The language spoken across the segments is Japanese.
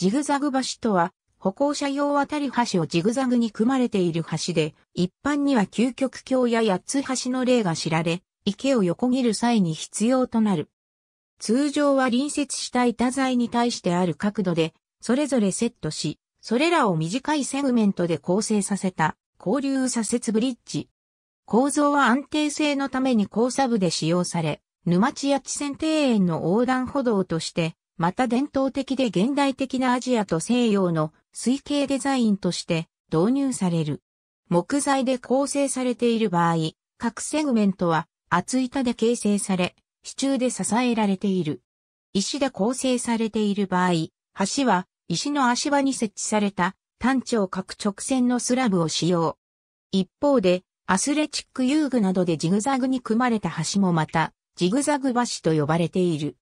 ジグザグ橋とは、歩行者用渡り橋をジグザグに組まれている橋で、一般には究極橋や八つ橋の例が知られ、池を横切る際に必要となる。通常は隣接した板材に対してある角度で、それぞれセットし、それらを短いセグメントで構成させた、交流左折ブリッジ。構造は安定性のために交差部で使用され、沼地や地線庭園の横断歩道として、また伝統的で現代的なアジアと西洋の水系デザインとして導入される。木材で構成されている場合、各セグメントは厚板で形成され、支柱で支えられている。石で構成されている場合、橋は石の足場に設置された単調各直線のスラブを使用。一方で、アスレチック遊具などでジグザグに組まれた橋もまた、ジグザグ橋と呼ばれている。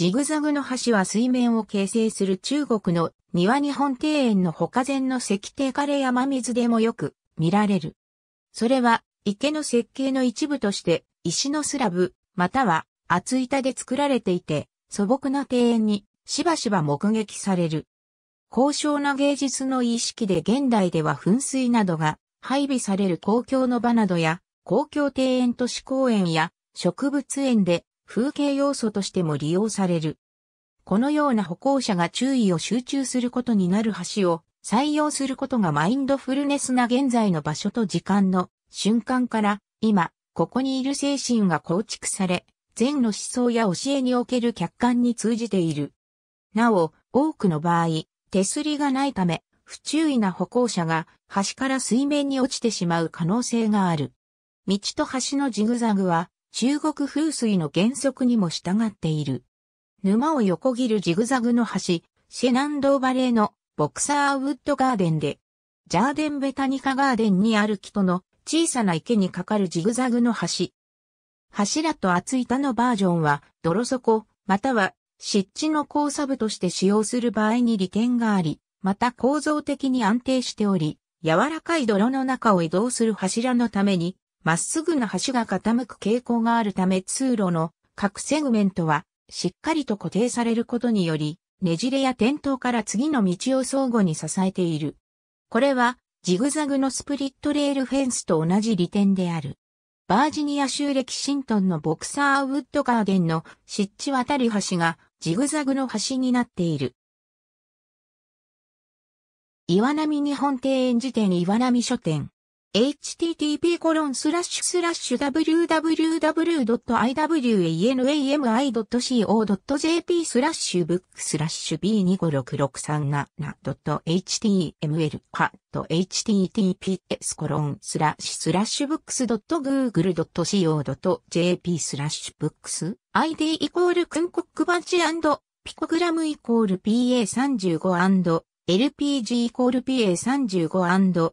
ジグザグの橋は水面を形成する中国の庭日本庭園の他前の石庭枯れ山水でもよく見られる。それは池の設計の一部として石のスラブまたは厚板で作られていて素朴な庭園にしばしば目撃される。高尚な芸術の意識で現代では噴水などが配備される公共の場などや公共庭園都市公園や植物園で風景要素としても利用される。このような歩行者が注意を集中することになる橋を採用することがマインドフルネスな現在の場所と時間の瞬間から今、ここにいる精神が構築され、禅の思想や教えにおける客観に通じている。なお、多くの場合、手すりがないため、不注意な歩行者が橋から水面に落ちてしまう可能性がある。道と橋のジグザグは中国風水の原則にも従っている。沼を横切るジグザグの橋、シェナンドーバレーのボクサーウッドガーデンで、ジャーデンベタニカガーデンにある木との小さな池にかかるジグザグの橋。柱と厚板のバージョンは泥底、または湿地の交差部として使用する場合に利点があり、また構造的に安定しており、柔らかい泥の中を移動する柱のためにまっすぐな橋が傾く傾向があるため通路の各セグメントはしっかりと固定されることにより、ねじれや転倒から次の道を相互に支えている。これはジグザグのスプリットレールフェンスと同じ利点である。バージニア州レキシントンのボクサーウッドガーデンの湿地渡り橋がジグザグの橋になっている。岩波日本庭園辞典岩波書店 http コロンスラッシュスラッシュ www.iwanami.co.jp スラッシュブックスラッシュ b256637.html カット https コロンスラッシュスラッシュブックスドット .google.co.jp スラッシュブックス id イコールクンコックバンチピコグラムイコール pa35& LPG イコール PA35&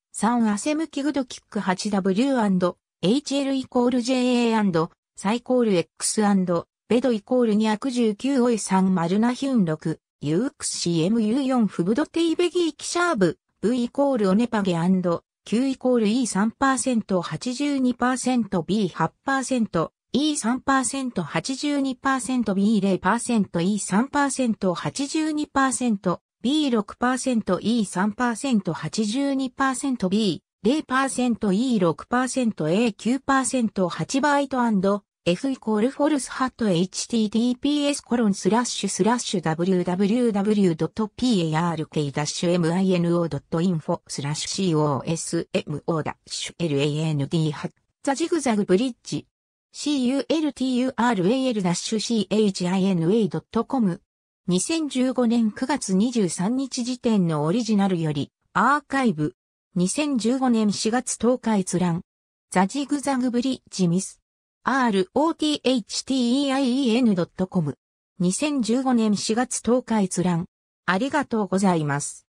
3アセムキグドキック 8W&HL イコール JA& サイコール X& ベドイコール219 o e 3マルナヒュン6 UXCMU4 フブドテイベギーキシャーブ V イコールオネパゲ &Q イコール E3%82%B8% E3%82%B0%E3%82% B6%、E3%、82%、B0%、E6%、A9%、8byte&F イコールフォルスハット https コロンスラッシュスラッシュ www.park-mino.info スラッシュ cosmo-land ザジグザグブリッジ cultural-china.com 2015年9月23日時点のオリジナルより、アーカイブ。2015年4月10日閲覧。ザジグザグブリッジミス。rotthteien.com。2015年4月10日閲覧。ありがとうございます。